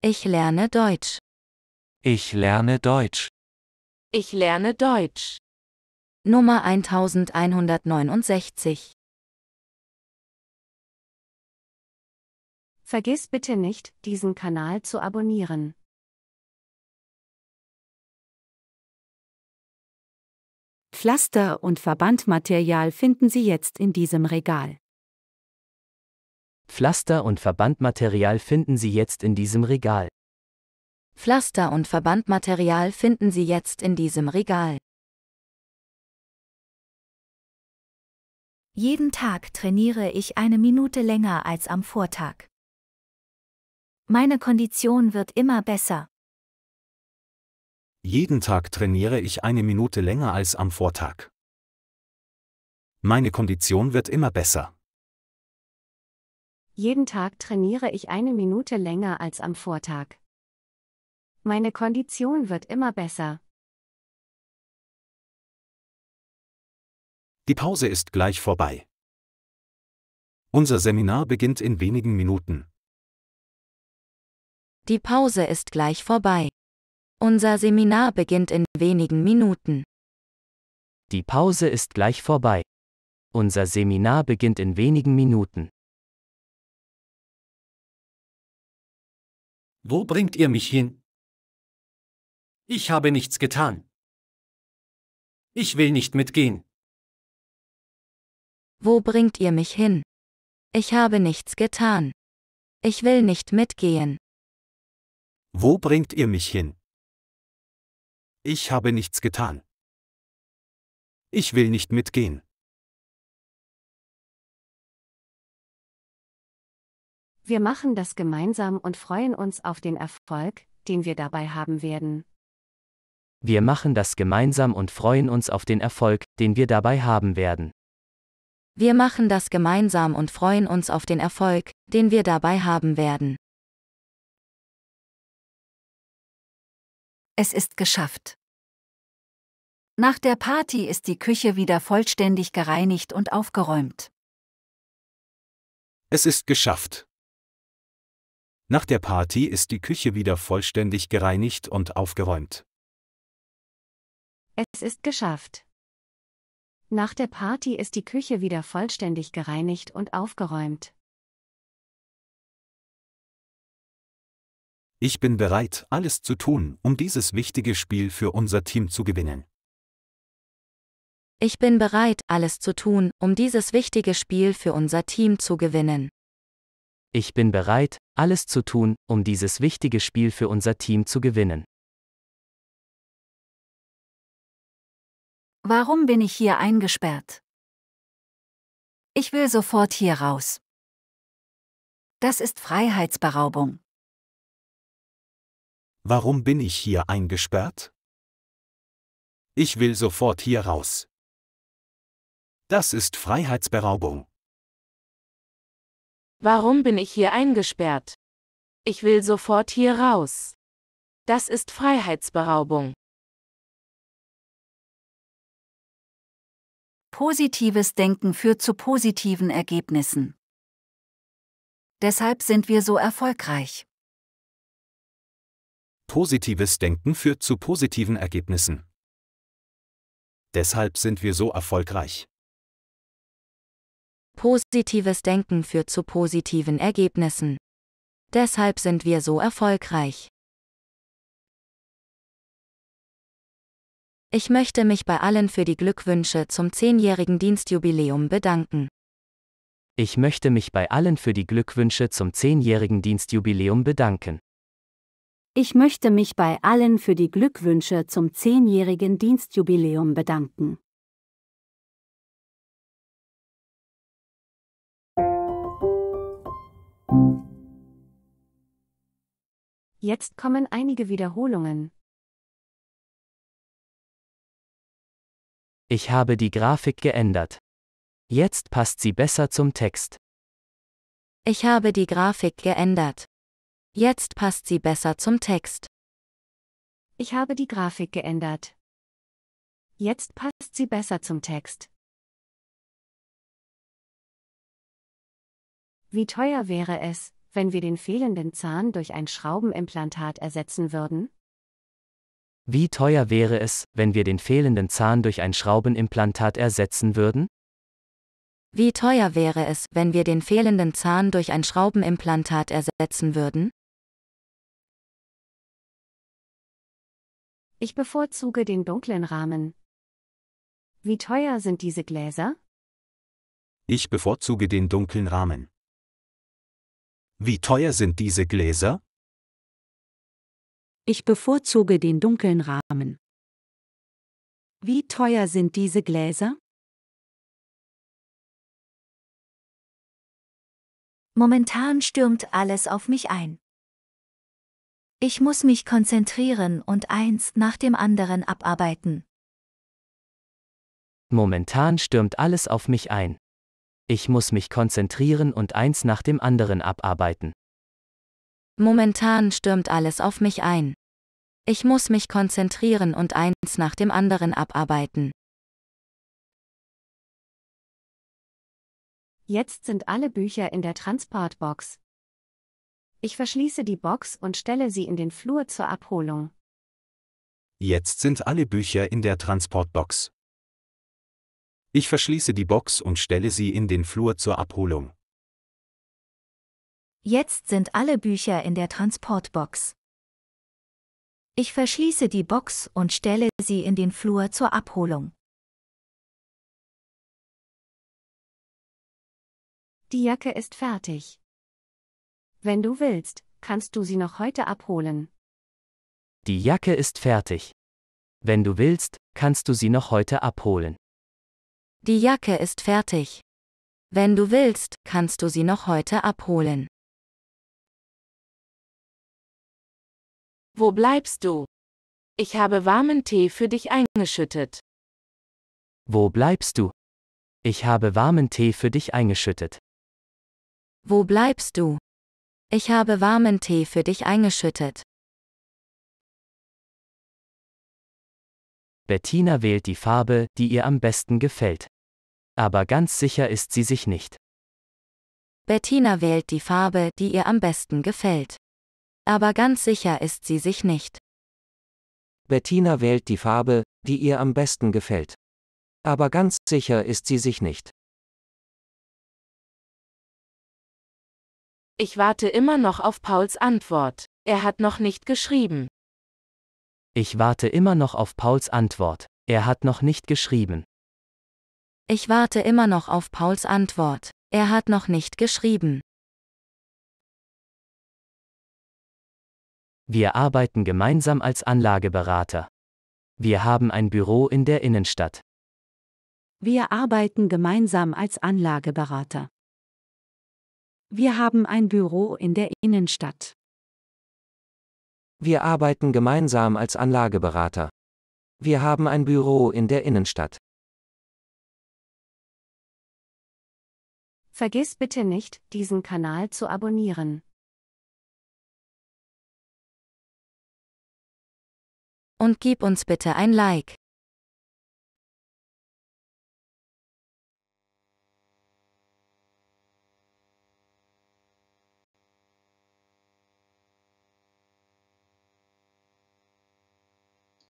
Ich lerne Deutsch. Ich lerne Deutsch. Ich lerne Deutsch. Nummer 1169. Vergiss bitte nicht, diesen Kanal zu abonnieren. Pflaster und Verbandmaterial finden Sie jetzt in diesem Regal. Pflaster und Verbandmaterial finden Sie jetzt in diesem Regal. Pflaster und Verbandmaterial finden Sie jetzt in diesem Regal. Jeden Tag trainiere ich eine Minute länger als am Vortag. Meine Kondition wird immer besser. Jeden Tag trainiere ich eine Minute länger als am Vortag. Meine Kondition wird immer besser. Jeden Tag trainiere ich eine Minute länger als am Vortag. Meine Kondition wird immer besser. Die Pause ist gleich vorbei. Unser Seminar beginnt in wenigen Minuten. Die Pause ist gleich vorbei. Unser Seminar beginnt in wenigen Minuten. Die Pause ist gleich vorbei. Unser Seminar beginnt in wenigen Minuten. Wo bringt ihr mich hin? Ich habe nichts getan. Ich will nicht mitgehen. Wo bringt ihr mich hin? Ich habe nichts getan. Ich will nicht mitgehen. Wo bringt ihr mich hin? Ich habe nichts getan. Ich will nicht mitgehen. Wir machen das gemeinsam und freuen uns auf den Erfolg, den wir dabei haben werden. Wir machen das gemeinsam und freuen uns auf den Erfolg, den wir dabei haben werden. Wir machen das gemeinsam und freuen uns auf den Erfolg, den wir dabei haben werden. Es ist geschafft. Nach der Party ist die Küche wieder vollständig gereinigt und aufgeräumt. Es ist geschafft. Nach der Party ist die Küche wieder vollständig gereinigt und aufgeräumt. Es ist geschafft. Nach der Party ist die Küche wieder vollständig gereinigt und aufgeräumt. Ich bin bereit, alles zu tun, um dieses wichtige Spiel für unser Team zu gewinnen. Ich bin bereit, alles zu tun, um dieses wichtige Spiel für unser Team zu gewinnen. Ich bin bereit, alles zu tun, um dieses wichtige Spiel für unser Team zu gewinnen. Warum bin ich hier eingesperrt? Ich will sofort hier raus. Das ist Freiheitsberaubung. Warum bin ich hier eingesperrt? Ich will sofort hier raus. Das ist Freiheitsberaubung. Warum bin ich hier eingesperrt? Ich will sofort hier raus. Das ist Freiheitsberaubung. Positives Denken führt zu positiven Ergebnissen. Deshalb sind wir so erfolgreich. Positives Denken führt zu positiven Ergebnissen. Deshalb sind wir so erfolgreich. Positives Denken führt zu positiven Ergebnissen. Deshalb sind wir so erfolgreich. Ich möchte mich bei allen für die Glückwünsche zum zehnjährigen Dienstjubiläum bedanken. Ich möchte mich bei allen für die Glückwünsche zum zehnjährigen Dienstjubiläum bedanken. Ich möchte mich bei allen für die Glückwünsche zum zehnjährigen Dienstjubiläum bedanken. Jetzt kommen einige Wiederholungen. Ich habe die Grafik geändert. Jetzt passt sie besser zum Text. Ich habe die Grafik geändert. Jetzt passt sie besser zum Text. Ich habe die Grafik geändert. Jetzt passt sie besser zum Text. Wie teuer wäre es, wenn wir den fehlenden Zahn durch ein Schraubenimplantat ersetzen würden? Wie teuer wäre es, wenn wir den fehlenden Zahn durch ein Schraubenimplantat ersetzen würden? Wie teuer wäre es, wenn wir den fehlenden Zahn durch ein Schraubenimplantat ersetzen würden? Ich bevorzuge den dunklen Rahmen. Wie teuer sind diese Gläser? Ich bevorzuge den dunklen Rahmen. Wie teuer sind diese Gläser? Ich bevorzuge den dunklen Rahmen. Wie teuer sind diese Gläser? Momentan stürmt alles auf mich ein. Ich muss mich konzentrieren und eins nach dem anderen abarbeiten. Momentan stürmt alles auf mich ein. Ich muss mich konzentrieren und eins nach dem anderen abarbeiten. Momentan stürmt alles auf mich ein. Ich muss mich konzentrieren und eins nach dem anderen abarbeiten. Jetzt sind alle Bücher in der Transportbox. Ich verschließe die Box und stelle sie in den Flur zur Abholung. Jetzt sind alle Bücher in der Transportbox. Ich verschließe die Box und stelle sie in den Flur zur Abholung. Jetzt sind alle Bücher in der Transportbox. Ich verschließe die Box und stelle sie in den Flur zur Abholung. Die Jacke ist fertig. Wenn du willst, kannst du sie noch heute abholen. Die Jacke ist fertig. Wenn du willst, kannst du sie noch heute abholen. Die Jacke ist fertig. Wenn du willst, kannst du sie noch heute abholen. Wo bleibst du? Ich habe warmen Tee für dich eingeschüttet. Wo bleibst du? Ich habe warmen Tee für dich eingeschüttet. Wo bleibst du? Ich habe warmen Tee für dich eingeschüttet. Bettina wählt die Farbe, die ihr am besten gefällt. Aber ganz sicher ist sie sich nicht. Bettina wählt die Farbe, die ihr am besten gefällt. Aber ganz sicher ist sie sich nicht. Bettina wählt die Farbe, die ihr am besten gefällt. Aber ganz sicher ist sie sich nicht. Ich warte immer noch auf Pauls Antwort. Er hat noch nicht geschrieben. Ich warte immer noch auf Pauls Antwort. Er hat noch nicht geschrieben. Ich warte immer noch auf Pauls Antwort. Er hat noch nicht geschrieben. Wir arbeiten gemeinsam als Anlageberater. Wir haben ein Büro in der Innenstadt. Wir arbeiten gemeinsam als Anlageberater. Wir haben ein Büro in der Innenstadt. Wir arbeiten gemeinsam als Anlageberater. Wir haben ein Büro in der Innenstadt. Vergiss bitte nicht, diesen Kanal zu abonnieren. Und gib uns bitte ein Like.